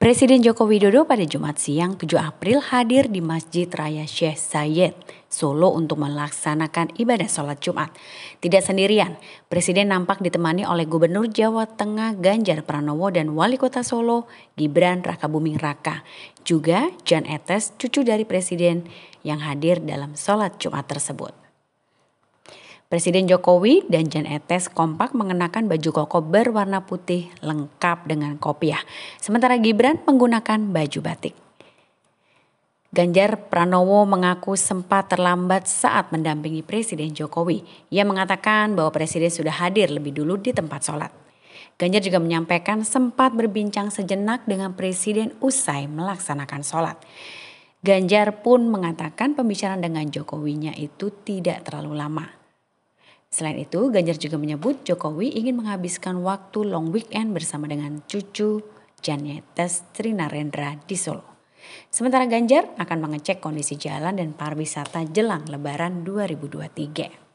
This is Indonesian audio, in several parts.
Presiden Joko Widodo pada Jumat siang 7 April hadir di Masjid Raya Syekh Sayed, Solo untuk melaksanakan ibadah sholat Jumat. Tidak sendirian, Presiden nampak ditemani oleh Gubernur Jawa Tengah Ganjar Pranowo dan Wali Kota Solo Gibran Rakabuming Raka. Juga Jan Etes, cucu dari Presiden yang hadir dalam sholat Jumat tersebut. Presiden Jokowi dan Jan Etes kompak mengenakan baju koko berwarna putih lengkap dengan kopiah. Sementara Gibran menggunakan baju batik. Ganjar Pranowo mengaku sempat terlambat saat mendampingi Presiden Jokowi. Ia mengatakan bahwa Presiden sudah hadir lebih dulu di tempat sholat. Ganjar juga menyampaikan sempat berbincang sejenak dengan Presiden usai melaksanakan sholat. Ganjar pun mengatakan pembicaraan dengan Jokowinya itu tidak terlalu lama. Selain itu, Ganjar juga menyebut Jokowi ingin menghabiskan waktu long weekend bersama dengan cucu Janetes Trinarendra di Solo. Sementara Ganjar akan mengecek kondisi jalan dan pariwisata jelang Lebaran 2023.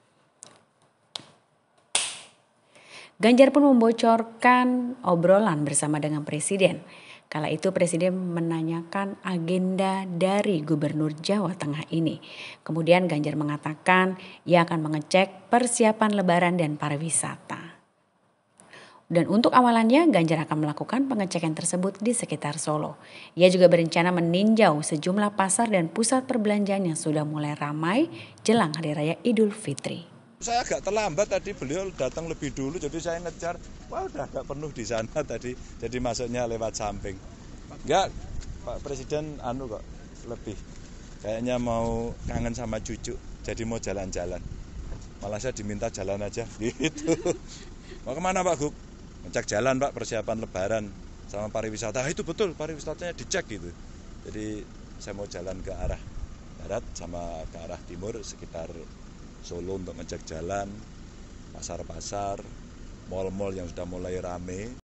Ganjar pun membocorkan obrolan bersama dengan Presiden. Kala itu Presiden menanyakan agenda dari Gubernur Jawa Tengah ini. Kemudian Ganjar mengatakan ia akan mengecek persiapan lebaran dan pariwisata. Dan untuk awalannya Ganjar akan melakukan pengecekan tersebut di sekitar Solo. Ia juga berencana meninjau sejumlah pasar dan pusat perbelanjaan yang sudah mulai ramai jelang Hari Raya Idul Fitri saya agak terlambat tadi beliau datang lebih dulu jadi saya ngejar wah udah agak penuh di sana tadi jadi masuknya lewat samping enggak Pak Presiden anu kok lebih kayaknya mau kangen sama cucu jadi mau jalan-jalan malah saya diminta jalan aja gitu mau kemana Pak Gub ngecek jalan Pak persiapan lebaran sama pariwisata ah, itu betul pariwisatanya dicek gitu jadi saya mau jalan ke arah barat sama ke arah timur sekitar Solo untuk ngecek jalan, pasar-pasar, mal-mal yang sudah mulai rame.